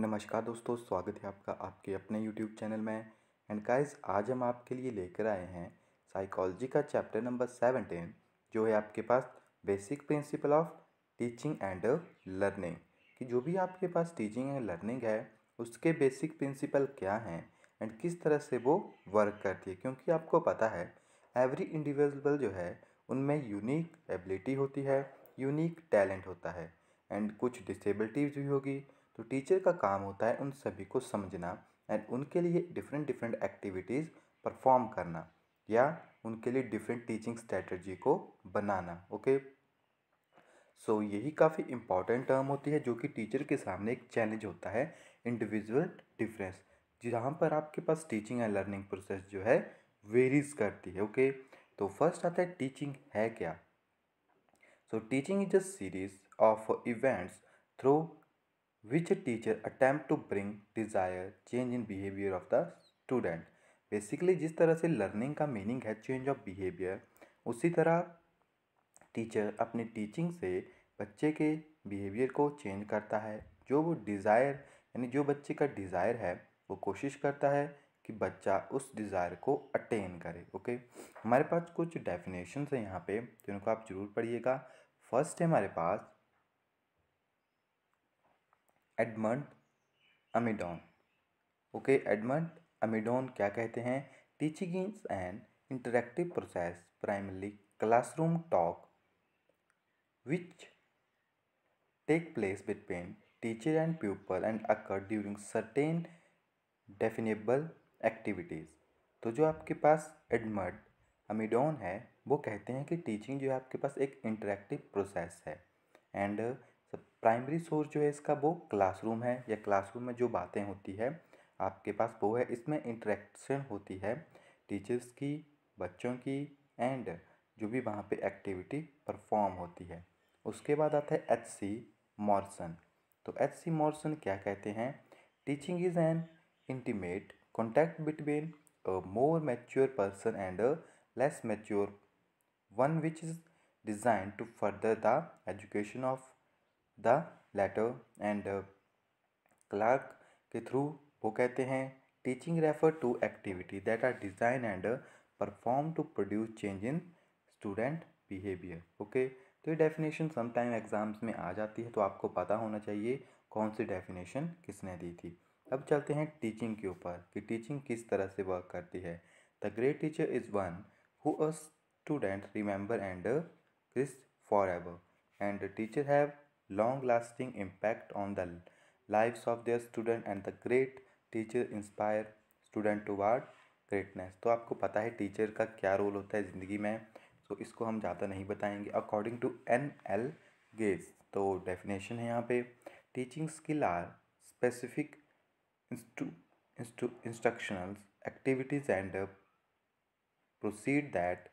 नमस्कार दोस्तों स्वागत है आपका आपके अपने यूट्यूब चैनल में एंड गाइस आज हम आपके लिए लेकर आए हैं साइकोलॉजी का चैप्टर नंबर सेवनटीन जो है आपके पास basic principle of teaching and learning कि जो भी आपके पास टीचिंग एंड लर्निंग है उसके बेसिक प्रिंसिपल क्या हैं एंड किस तरह से वो वर्क करती है क्योंकि आपको पता है एवरी इंडिविजुअल जो है उनमें यूनिक एबिलिटी होती है यूनिक टैलेंट होता है एंड कुछ डिसेबिलिटीज़ भी होगी तो टीचर का काम होता है उन सभी को समझना एंड उनके लिए डिफरेंट डिफरेंट एक्टिविटीज़ परफॉर्म करना या उनके लिए डिफरेंट टीचिंग स्ट्रेटजी को बनाना ओके सो so, यही काफ़ी इम्पॉर्टेंट टर्म होती है जो कि टीचर के सामने एक चैलेंज होता है इंडिविजुअल डिफरेंस जहाँ पर आपके पास टीचिंग एंड लर्निंग प्रोसेस जो है वेरीज करती है ओके तो फर्स्ट आता है टीचिंग है क्या so teaching is a series of events through which teacher attempt to bring desire change in behavior of the student basically जिस तरह से लर्निंग का मीनिंग है चेंज ऑफ बिहेवियर उसी तरह टीचर अपनी टीचिंग से बच्चे के बिहेवियर को चेंज करता है जो वो डिज़ायर यानी जो बच्चे का डिज़ायर है वो कोशिश करता है कि बच्चा उस डिज़ायर को अटेन करे ओके हमारे पास कुछ डेफिनेशन है यहाँ पे तो इनको आप ज़रूर पढ़िएगा फर्स्ट है हमारे पास Edmund Amidon okay Edmund Amidon क्या कहते हैं teaching is an interactive process primarily classroom talk which take place between teacher and people and occur during certain definable activities तो जो आपके पास एडमंड अमीडोन है वो कहते हैं कि टीचिंग जो है आपके पास एक इंटरेक्टिव प्रोसेस है एंड सब प्राइमरी सोर्स जो है इसका वो क्लासरूम है या क्लासरूम में जो बातें होती है आपके पास वो है इसमें इंट्रैक्शन होती है टीचर्स की बच्चों की एंड जो भी वहाँ पे एक्टिविटी परफॉर्म होती है उसके बाद आता है एच सी मॉर्सन तो एच सी मॉर्सन क्या कहते हैं teaching is an intimate contact between a more mature person and a less mature one which is design to further the education of the latter and Clark के through वो कहते हैं teaching refer to activity that are design and perform to produce change in student behaviour okay तो ये definition sometime exams में आ जाती है तो आपको पता होना चाहिए कौन सी डेफिनेशन किसने दी थी अब चलते हैं टीचिंग के ऊपर कि टीचिंग किस तरह से वर्क करती है the great teacher is one who a student remember and cherish forever and teacher have long lasting impact on the lives of their student and the great teacher inspire student toward greatness तो आपको पता है teacher का क्या role होता है ज़िंदगी में सो तो so, इसको हम ज़्यादा नहीं बताएंगे according to N L Gage तो डेफिनेशन है यहाँ पे teaching skill are specific instructional activities and proceed that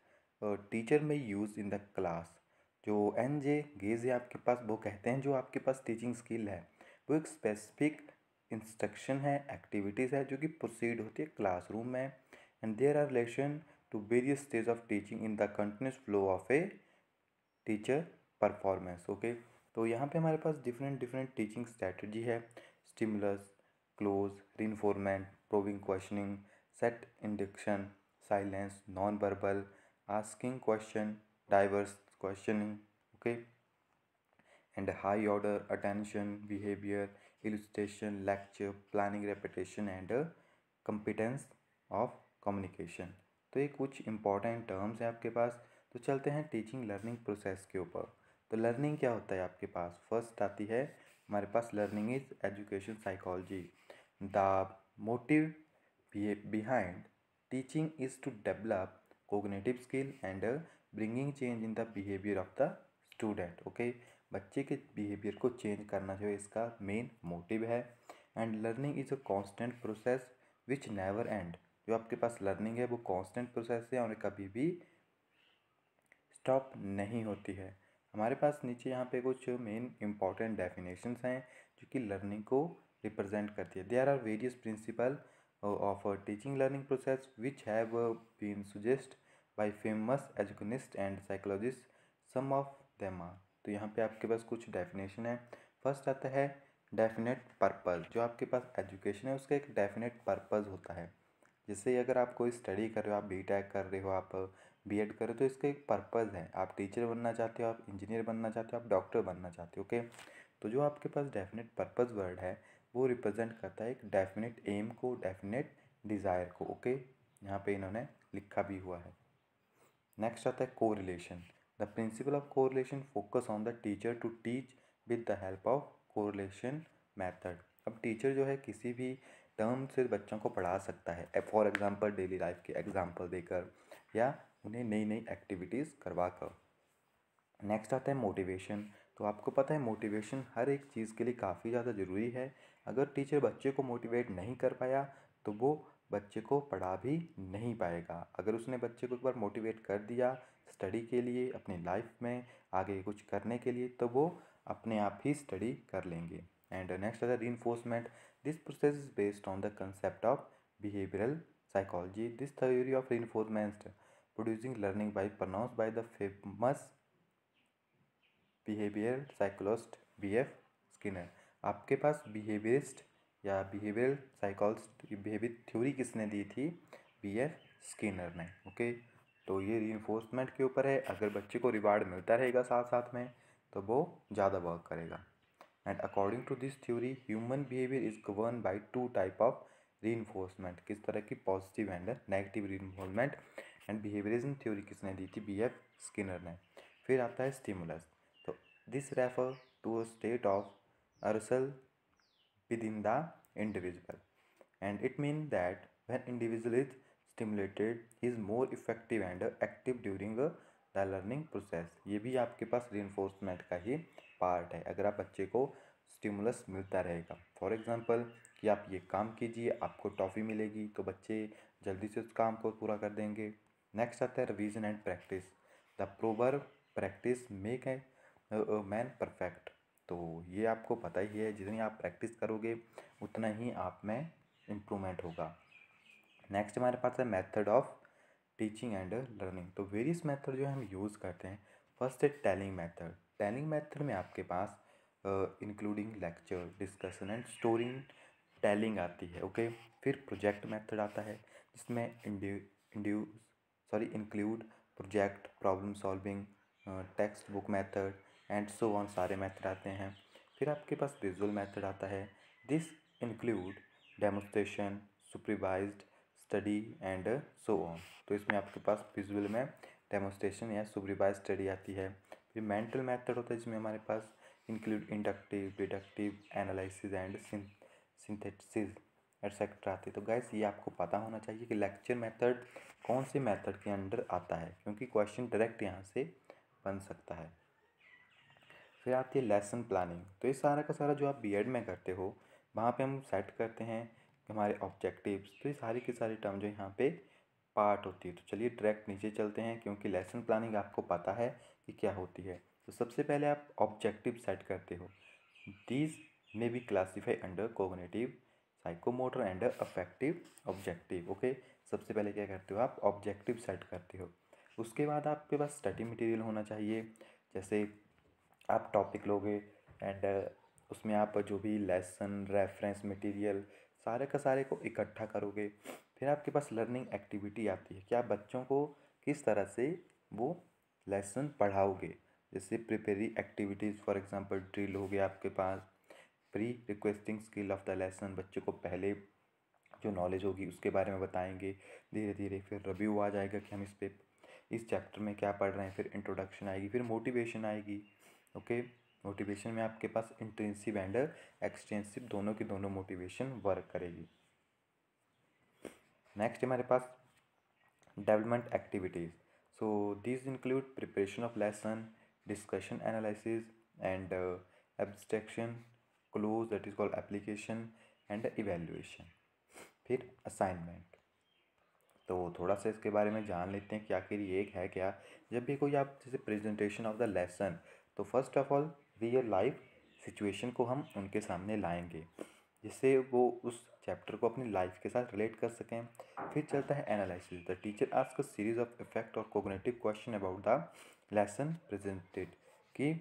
teacher may use in the class जो एन जे गेज है आपके पास वो कहते हैं जो आपके पास टीचिंग स्किल है वो एक स्पेसिफिक इंस्ट्रक्शन है एक्टिविटीज़ है जो कि प्रोसीड होती है क्लासरूम में and there are relation to various stage of teaching in the continuous flow of a teacher performance okay तो यहाँ पे हमारे पास डिफरेंट डिफरेंट टीचिंग स्ट्रैटेजी है stimulus close reinforcement probing questioning set induction silence non verbal asking question diverse questioning okay and high order attention behavior illustration lecture planning repetition and uh, competence of communication तो ये कुछ important terms हैं आपके पास तो चलते हैं teaching learning process के ऊपर तो लर्निंग क्या होता है आपके पास फर्स्ट आती है हमारे पास learning is education psychology the motive behind teaching is to develop cognitive skill and bringing change in the behaviour of the student okay बच्चे के बिहेवियर को चेंज करना जो है इसका मेन मोटिव है and learning is a constant process which never end जो आपके पास लर्निंग है वो कॉन्स्टेंट प्रोसेस है और कभी भी स्टॉप नहीं होती है हमारे पास नीचे यहाँ पे कुछ मेन इंपॉर्टेंट डेफिनेशंस हैं जो कि लर्निंग को रिप्रेजेंट करती है there are various principle of teaching learning process which have been suggest by famous educationist and psychologist some of them are तो यहाँ पे आपके पास कुछ डेफिनेशन है फर्स्ट आता है डेफिनेट पर्पज़ जो आपके पास एजुकेशन है उसका एक डेफिनेट पर्पज़ होता है जैसे अगर आप कोई स्टडी कर रहे हो आप बी टैक कर रहे हो आप बी एड कर रहे हो तो इसका एक पर्पज़ है आप टीचर बनना चाहते हो आप इंजीनियर बनना चाहते हो आप डॉक्टर बनना चाहते हो ओके तो जो आपके पास डेफिनेट पर्पज़ वर्ड है वो रिप्रेजेंट करता है एक डेफिनेट एम को डेफिनेट डिज़ायर को ओके यहाँ पे इन्होंने लिखा भी हुआ है नेक्स्ट आता है correlation the principle of correlation focus on the teacher to teach with the help of correlation method अब टीचर जो है किसी भी टर्म से बच्चों को पढ़ा सकता है फॉर एग्ज़ाम्पल डेली लाइफ के एग्ज़ाम्पल देकर या उन्हें नई नई एक्टिविटीज़ करवा कर नेक्स्ट आता है मोटिवेशन तो आपको पता है मोटिवेशन हर एक चीज़ के लिए काफ़ी ज़्यादा ज़रूरी है अगर टीचर बच्चे को मोटिवेट नहीं कर पाया तो वो बच्चे को पढ़ा भी नहीं पाएगा अगर उसने बच्चे को एक बार मोटिवेट कर दिया स्टडी के लिए अपनी लाइफ में आगे कुछ करने के लिए तो वो अपने आप ही स्टडी कर लेंगे and next other reinforcement this process is based on the concept of behavioural psychology this theory of reinforcement producing learning by pronounce by the famous behaviour psychologist B F Skinner आपके पास behaviourist या behaviour psychology behaviour theory किसने दी थी B F Skinner ने okay तो ये reinforcement के ऊपर है अगर बच्चे को रिवार्ड मिलता रहेगा साथ साथ में तो वो ज़्यादा वर्क करेगा and according to this theory human behaviour is govern by two type of reinforcement किस तरह की positive and negative reinforcement and behaviourism theory किसने दी थी बी एफ स्किनर ने फिर आता है स्टिमुलस तो this refer to a state of arousal within the individual and it means that when individual is stimulated he is more effective and active during the learning process ये भी आपके पास reinforcement का ही part है अगर आप बच्चे को स्टिमुलस मिलता रहेगा फॉर एग्ज़ाम्पल कि आप ये काम कीजिए आपको टॉफ़ी मिलेगी तो बच्चे जल्दी से उस काम को पूरा कर देंगे नेक्स्ट आता है revision and practice the proper practice make a man perfect तो ये आपको पता ही है जितनी आप प्रैक्टिस करोगे उतना ही आप में इम्प्रूवमेंट होगा नेक्स्ट हमारे पास है method of teaching and learning तो वेरियस मेथड जो है हम यूज़ करते हैं फर्स्ट है टेलिंग मेथड टेलिंग मेथड में आपके पास including lecture discussion and storing telling आती है ओके okay? फिर प्रोजेक्ट मेथड आता है जिसमें इंड्यू sorry include project problem solving textbook method and so on सारे मेथड आते हैं फिर आपके पास विजुअल मेथड आता है this include demonstration supervised study and so on तो इसमें आपके पास विजुअल में डेमोस्ट्रेशन या सुपरवाइज स्टडी आती है फिर मेंटल मेथड होता है जिसमें हमारे पास include inductive deductive analysis and synthesis etcetera आती है तो गैस ये आपको पता होना चाहिए कि लेक्चर मेथड कौन से मेथड के अंडर आता है क्योंकि क्वेश्चन डायरेक्ट यहाँ से बन सकता है फिर आती है लेसन प्लानिंग तो ये सारा का सारा जो आप बी में करते हो वहाँ पे हम सेट करते हैं हमारे ऑब्जेक्टिव्स तो ये सारी की सारी टर्म जो यहाँ पे पार्ट होती है तो चलिए डायरेक्ट नीचे चलते हैं क्योंकि लेसन प्लानिंग आपको पता है कि क्या होती है तो सबसे पहले आप ऑब्जेक्टिव सेट करते हो these may be classify under cognitive psychomotor and affective objective okay सबसे पहले क्या करते हो आप ऑब्जेक्टिव सेट करते हो उसके बाद आपके पास स्टडी मटेरियल होना चाहिए जैसे आप टॉपिक लोगे एंड uh, उसमें आप जो भी लेसन रेफरेंस मटेरियल सारे का सारे को इकट्ठा करोगे फिर आपके पास लर्निंग एक्टिविटी आती है कि आप बच्चों को किस तरह से वो लेसन पढ़ाओगे जैसे preparatory activities for example drill हो गया आपके पास pre requesting skill of the lesson बच्चे को पहले जो नॉलेज होगी उसके बारे में बताएंगे धीरे धीरे फिर रिव्यू आ जाएगा कि हम इस पे इस चैप्टर में क्या पढ़ रहे हैं फिर इंट्रोडक्शन आएगी फिर मोटिवेशन आएगी ओके मोटिवेशन में आपके पास इंटेंसिव एंड एक्सटेंसिव दोनों की दोनों मोटिवेशन वर्क करेगी नेक्स्ट हमारे पास development activities so this include preparation of lesson discussion analysis and abstraction close that is called application and evaluation फिर असाइनमेंट तो थोड़ा सा इसके बारे में जान लेते हैं कि आखिर ये है क्या जब भी कोई आप जैसे प्रेजेंटेशन ऑफ द लेसन तो first of all real life situation को हम उनके सामने लाएंगे जिससे वो उस चैप्टर को अपनी लाइफ के साथ रिलेट कर सकें फिर चलता है analysis the teacher ask series of effect और cognitive question about the lesson presented कि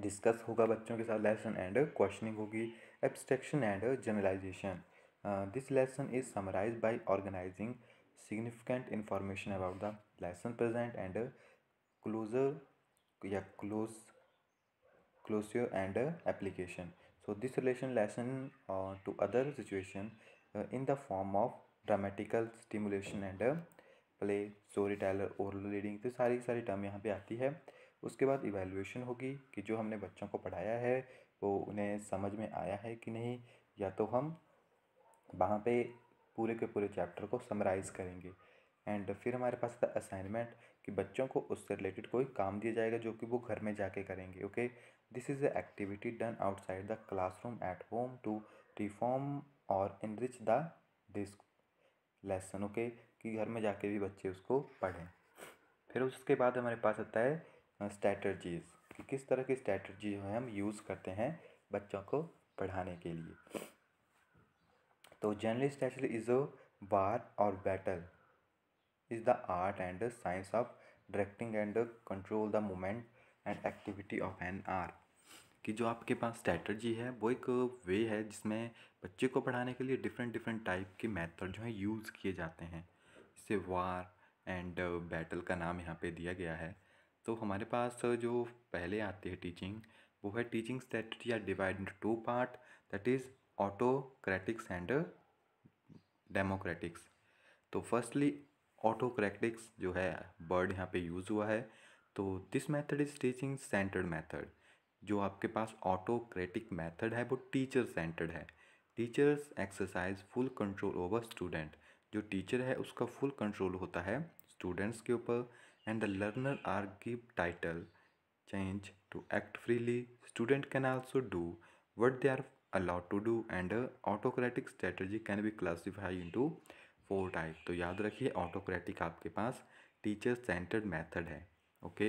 डिस्कस होगा बच्चों के साथ लेसन एंड क्वेश्चनिंग होगी abstraction and generalisation this lesson is summarise by organising significant information about the lesson present and closure या close closure and application so this relation lesson to other situation in the form of dramatical stimulation and play story teller oral reading तो सारी सारी term यहाँ पे आती है उसके बाद इवेल्यूशन होगी कि जो हमने बच्चों को पढ़ाया है वो उन्हें समझ में आया है कि नहीं या तो हम वहाँ पे पूरे के पूरे चैप्टर को समराइज़ करेंगे एंड फिर हमारे पास था असाइनमेंट कि बच्चों को उससे रिलेटेड कोई काम दिया जाएगा जो कि वो घर में जाके करेंगे okay this is the activity done outside the classroom at home to reform और enrich the this lesson okay कि घर में जाके भी बच्चे उसको पढ़ें फिर उसके बाद हमारे पास आता है स्ट्रैटर्जीज़ कि किस तरह की स्ट्रैटर्जी जो है हम यूज़ करते हैं बच्चों को पढ़ाने के लिए तो generally strategy is a war और battle is the art and science science of directing and control the moment and activity of an army कि जो आपके पास स्ट्रैटर्जी है वो एक वे है जिसमें बच्चे को पढ़ाने के लिए डिफरेंट डिफरेंट टाइप के मेथड जो हैं यूज़ किए जाते हैं जैसे वार एंड बैटल का नाम यहाँ पे दिया गया है तो हमारे पास जो पहले आती है टीचिंग वो है teaching strategy are divide into two part that is autocratics and democratics तो फर्स्टली ऑटोक्रैक्टिक्स जो है वर्ड यहाँ पे यूज़ हुआ है तो this method is teaching centred method जो आपके पास ऑटोक्रेटिक मेथड है वो टीचर सेंटर्ड है teachers exercise full control over student जो टीचर है उसका फुल कंट्रोल होता है स्टूडेंट्स के ऊपर and the learner are give title change to act freely student can also do what they are allowed to do and autocratic autocratic can be classify into four type तो याद रखिए autocratic आपके पास teacher centred method है okay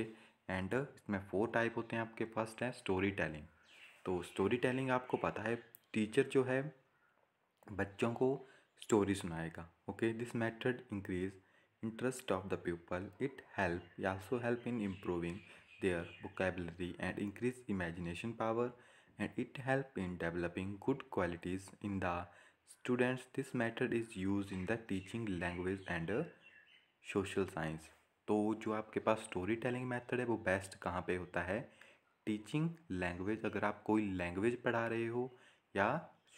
and इसमें four type होते हैं आपके फर्स्ट है स्टोरी टेलिंग तो स्टोरी टेलिंग आपको पता है टीचर जो है बच्चों को स्टोरी सुनाएगा okay this method increase interest of the people it help so help in improving their vocabulary and increase imagination power and it help in developing good qualities in the students this matter is use in the teaching language and social science तो जो आपके पास story telling method है वो best कहाँ पे होता है teaching language अगर आप कोई लैंग्वेज पढ़ा रहे हो या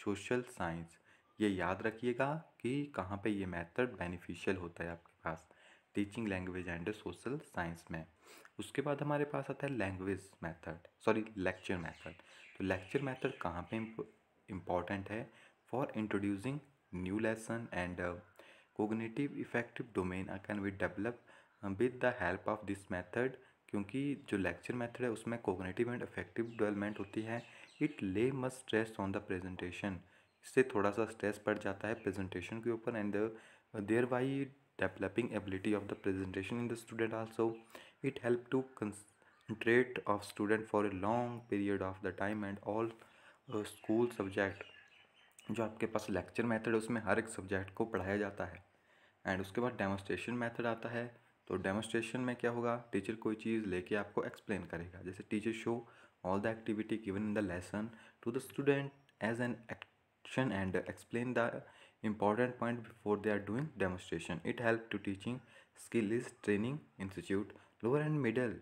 सोशल साइंस ये याद रखिएगा कि कहाँ पे ये मेथड बेनिफिशियल होता है आपके पास teaching language and social science में उसके बाद हमारे पास आता है language method sorry lecture method तो लेक्चर मेथड कहाँ पे इम्पोर्टेंट है for introducing new lesson and uh, cognitive effective domain can be developed uh, with the help of this method क्योंकि जो लेक्चर मेथड है उसमें कोग्नेटिव एंड इफेक्टिव डेवलपमेंट होती है it lay must stress on the presentation इससे थोड़ा सा stress पड़ जाता है प्रेजेंटेशन के ऊपर and thereby developing ability of the presentation in the student also it help to concentrate of student for a long period of the time and all school subject जो आपके पास lecture method है उसमें हर एक subject को पढ़ाया जाता है and उसके बाद डेमोस्ट्रेशन मेथड आता है तो डेमोस्ट्रेशन में क्या होगा टीचर कोई चीज़ लेके आपको एक्सप्लेन करेगा जैसे teacher show all the activity given in the lesson to the student as an action and explain the important point before they are doing demonstration it help to teaching skill is training institute lower and middle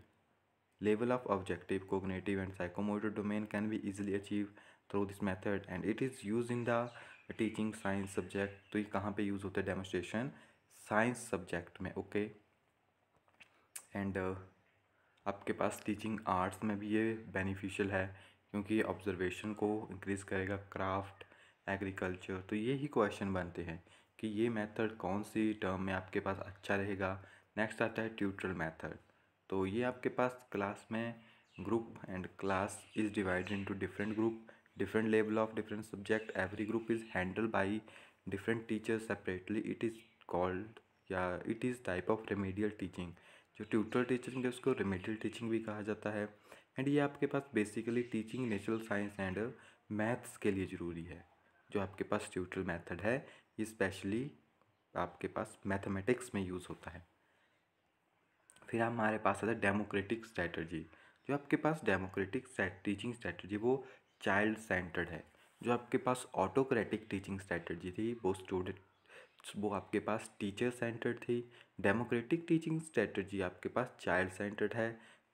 level of objective cognitive and psychomotor domain can be easily achieve through this method and it is use in the teaching science subject तो ये कहाँ पर use होता है demonstration science subject में okay and uh, आपके पास teaching arts में भी ये बेनिफिशियल है क्योंकि ये ऑब्जर्वेशन को इंक्रीज़ करेगा क्राफ्ट एग्रीकल्चर तो ये ही क्वेश्चन बनते हैं कि ये मेथड कौन सी टर्म में आपके पास अच्छा रहेगा नेक्स्ट आता है ट्यूटरल मेथड तो ये आपके पास क्लास में group and class is divided into different group different level of different subject every group is handled by different teachers separately it is called या it is type of remedial teaching जो tutor teaching है उसको remedial teaching भी कहा जाता है and ये आपके पास basically teaching natural science and maths के लिए ज़रूरी है जो आपके पास ट्यूटर मेथड है ये स्पेशली आपके पास मैथमेटिक्स में यूज़ होता है फिर हमारे पास आता है डेमोक्रेटिक स्ट्रैटर्जी जो आपके पास डेमोक्रेटिक टीचिंग स्ट्रैटर्जी वो चाइल्ड सेंटर्ड है जो आपके पास ऑटोक्रेटिक टीचिंग स्ट्रैटर्जी थी वो स्टूडेंट वो आपके पास टीचर सेंटर्ड थी डेमोक्रेटिक टीचिंग स्ट्रैटर्जी आपके पास चाइल्ड सेंटर्ड है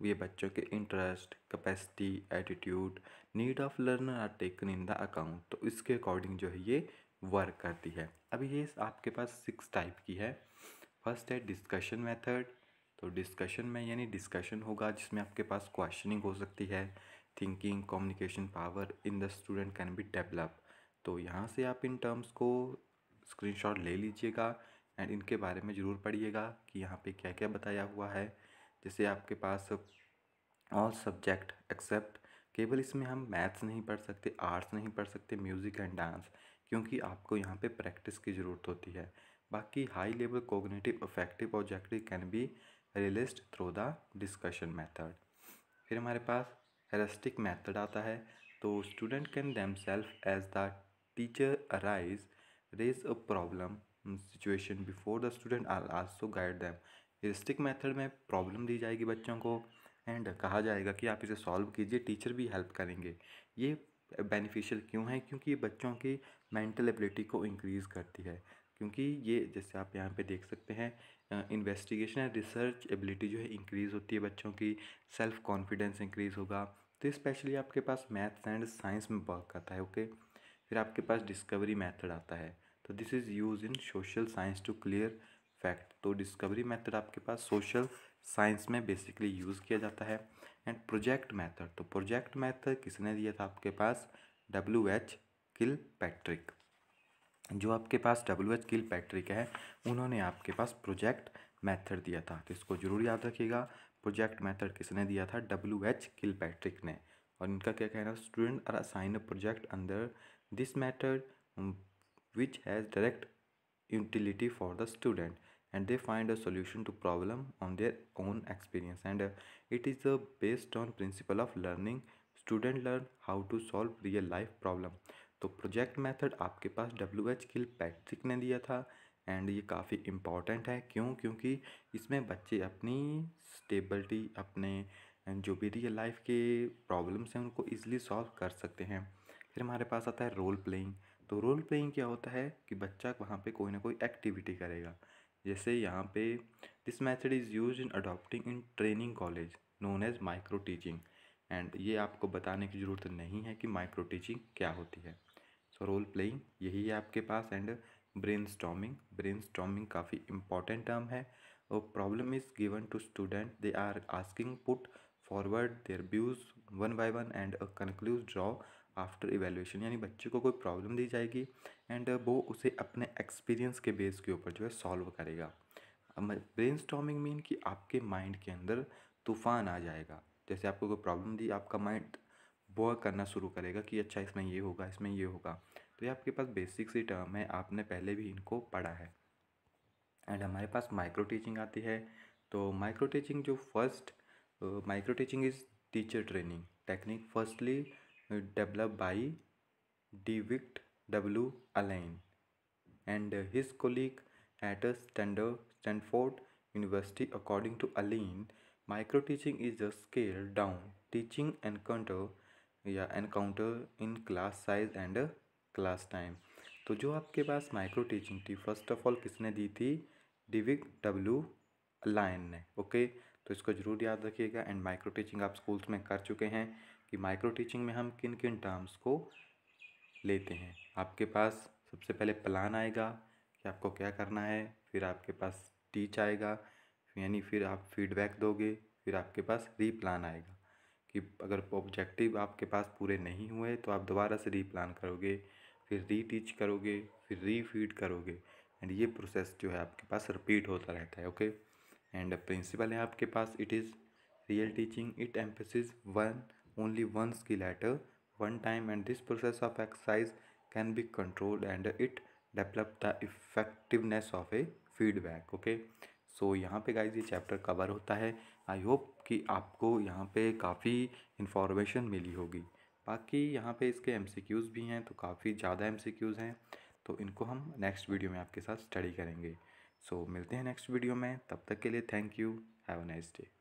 ये बच्चों के interest capacity attitude need of learner are taken in the account तो इसके अकॉर्डिंग जो है ये वर्क करती है अब ये आपके पास सिक्स टाइप की है फर्स्ट है डिस्कशन मेथड तो डिस्कशन में यानी डिस्कशन होगा जिसमें आपके पास क्वेश्चनिंग हो सकती है thinking communication power in the student can be develop तो यहाँ से आप इन टर्म्स को स्क्रीनशॉट ले लीजिएगा एंड इनके बारे में ज़रूर पढ़िएगा कि यहाँ पे क्या क्या बताया हुआ है जैसे आपके पास ऑल सब्जेक्ट एक्सेप्ट केवल इसमें हम मैथ्स नहीं पढ़ सकते आर्ट्स नहीं पढ़ सकते म्यूज़िक एंड डांस क्योंकि आपको यहाँ पे प्रैक्टिस की ज़रूरत होती है बाकी high level cognitive affective objective can be realised through the discussion method फिर हमारे पास हेरस्टिक मेथड आता है तो student can themself as the teacher arise raise a problem situation before the student are also guide them heuristic method में problem दी जाएगी बच्चों को एंड कहा जाएगा कि आप इसे सॉल्व कीजिए टीचर भी हेल्प करेंगे ये बेनिफिशियल क्यों है क्योंकि ये बच्चों की मेंटल एबिलिटी को इंक्रीज़ करती है क्योंकि ये जैसे आप यहाँ पे देख सकते हैं इन्वेस्टिगेशन एंड रिसर्च एबिलिटी जो है इंक्रीज़ होती है बच्चों की सेल्फ़ कॉन्फिडेंस इंक्रीज़ होगा तो स्पेशली आपके पास मैथ्स एंड साइंस में वर्क आता है ओके फिर आपके पास डिस्कवरी मेथड आता है तो this is use in social science to clear fact तो डिस्कवरी मेथड आपके पास सोशल साइंस में बेसिकली यूज़ किया जाता है एंड प्रोजेक्ट मेथड तो प्रोजेक्ट मेथड किसने दिया था आपके पास डब्ल्यू एच किल पैट्रिक जो आपके पास डब्ल्यू एच किल पैट्रिक है उन्होंने आपके पास प्रोजेक्ट मेथड दिया था तो इसको जरूर याद रखिएगा प्रोजेक्ट मेथड किसने दिया था डब्ल्यू एच किल पैट्रिक ने और इनका क्या कहना student are assign a project under this method which has direct utility for the student and they find a solution to problem on their own experience and it is the based on principle of learning student learn how to solve real life problem तो project method आपके पास W H Kilpatrick ने दिया था and ये काफ़ी important है क्यों क्योंकि इसमें बच्चे अपनी स्टेबिलिटी अपने जो भी रियल लाइफ के प्रॉब्लम्स हैं उनको ईजिली सॉल्व कर सकते हैं फिर हमारे पास आता है रोल प्लेइंग तो रोल प्लेइंग क्या होता है कि बच्चा वहाँ पे कोई ना कोई एक्टिविटी करेगा जैसे यहाँ पे this method is use in adopting in training college known as micro teaching and ये आपको बताने की ज़रूरत नहीं है कि माइक्रो टीचिंग क्या होती है सो रोल प्लेइंग यही है आपके पास and brainstorming brainstorming काफ़ी इम्पॉर्टेंट टर्म है और problem is given to student they are asking put forward their views one by one and a conclude draw after evaluation यानी बच्चे को कोई प्रॉब्लम दी जाएगी एंड वो उसे अपने एक्सपीरियंस के बेस के ऊपर जो है सॉल्व करेगा ब्रेन स्टॉमिंग मीन कि आपके माइंड के अंदर तूफान आ जाएगा जैसे आपको कोई प्रॉब्लम दी आपका माइंड वर्क करना शुरू करेगा कि अच्छा इसमें ये होगा इसमें ये होगा तो ये आपके पास बेसिक सी टर्म है आपने पहले भी इनको पढ़ा है एंड हमारे पास माइक्रो टीचिंग आती है तो माइक्रो टीचिंग जो first micro teaching is teacher training technique firstly develop by डिविक्ट W Allen and his colleague at stand Stanford University according to Allen micro teaching is a scale down teaching encounter या encounter in class size and class time तो जो आपके पास micro teaching थी first of all किसने दी थी Dwight W Allen ने ओके तो इसको ज़रूर याद रखिएगा एंड माइक्रो टीचिंग आप स्कूल्स में कर चुके हैं कि माइक्रो टीचिंग में हम किन किन टर्म्स को लेते हैं आपके पास सबसे पहले प्लान आएगा कि आपको क्या करना है फिर आपके पास टीच आएगा यानी फिर आप फीडबैक दोगे फिर आपके पास रीप्लान आएगा कि अगर ऑब्जेक्टिव आपके पास पूरे नहीं हुए तो आप दोबारा से रीप्लान करोगे फिर रीटीच करोगे फिर रीफीड करोगे एंड ये प्रोसेस जो है आपके पास रिपीट होता रहता है ओके एंड प्रिंसिपल है आपके पास it is real teaching it emphasis one only one skill at one time and this process of exercise can be control and it develop the effectiveness of a feedback okay so यहाँ पे guys ये chapter cover होता है I hope कि आपको यहाँ पे काफ़ी इंफॉर्मेशन मिली होगी बाकी यहाँ पे इसके एम भी हैं तो काफ़ी ज़्यादा एम हैं तो इनको हम नेक्स्ट वीडियो में आपके साथ स्टडी करेंगे सो so, मिलते हैं नेक्स्ट वीडियो में तब तक के लिए thank you have a nice day